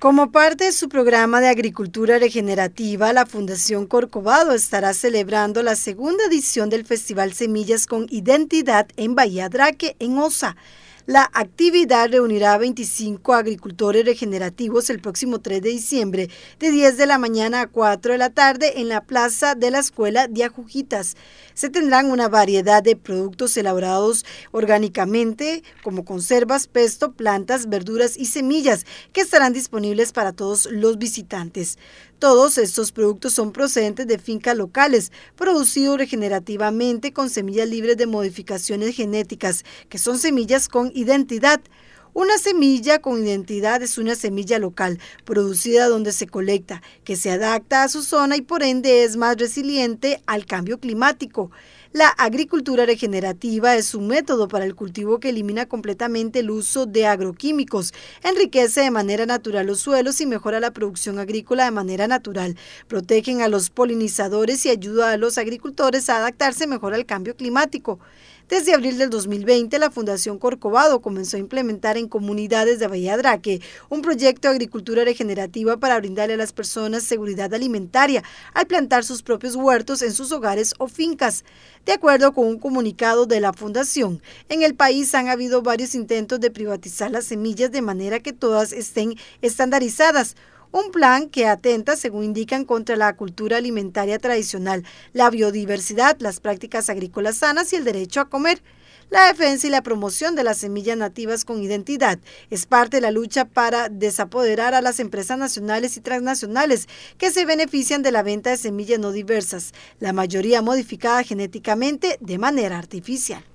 Como parte de su programa de agricultura regenerativa, la Fundación Corcovado estará celebrando la segunda edición del Festival Semillas con Identidad en Bahía Draque, en Osa. La actividad reunirá a 25 agricultores regenerativos el próximo 3 de diciembre, de 10 de la mañana a 4 de la tarde en la plaza de la escuela de Ajujitas. Se tendrán una variedad de productos elaborados orgánicamente, como conservas, pesto, plantas, verduras y semillas, que estarán disponibles para todos los visitantes. Todos estos productos son procedentes de fincas locales, producidos regenerativamente con semillas libres de modificaciones genéticas, que son semillas con identidad. Una semilla con identidad es una semilla local, producida donde se colecta, que se adapta a su zona y por ende es más resiliente al cambio climático. La agricultura regenerativa es un método para el cultivo que elimina completamente el uso de agroquímicos, enriquece de manera natural los suelos y mejora la producción agrícola de manera natural, protegen a los polinizadores y ayuda a los agricultores a adaptarse mejor al cambio climático. Desde abril del 2020, la Fundación Corcovado comenzó a implementar en comunidades de Bahía Draque un proyecto de agricultura regenerativa para brindarle a las personas seguridad alimentaria al plantar sus propios huertos en sus hogares o fincas. De acuerdo con un comunicado de la Fundación, en el país han habido varios intentos de privatizar las semillas de manera que todas estén estandarizadas un plan que atenta, según indican, contra la cultura alimentaria tradicional, la biodiversidad, las prácticas agrícolas sanas y el derecho a comer. La defensa y la promoción de las semillas nativas con identidad es parte de la lucha para desapoderar a las empresas nacionales y transnacionales que se benefician de la venta de semillas no diversas, la mayoría modificada genéticamente de manera artificial.